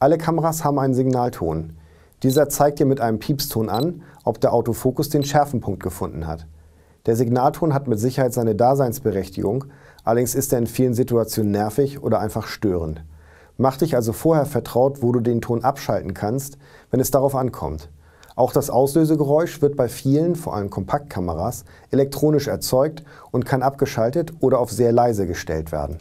Alle Kameras haben einen Signalton. Dieser zeigt dir mit einem Piepston an, ob der Autofokus den Schärfenpunkt gefunden hat. Der Signalton hat mit Sicherheit seine Daseinsberechtigung, allerdings ist er in vielen Situationen nervig oder einfach störend. Mach dich also vorher vertraut, wo du den Ton abschalten kannst, wenn es darauf ankommt. Auch das Auslösegeräusch wird bei vielen, vor allem Kompaktkameras, elektronisch erzeugt und kann abgeschaltet oder auf sehr leise gestellt werden.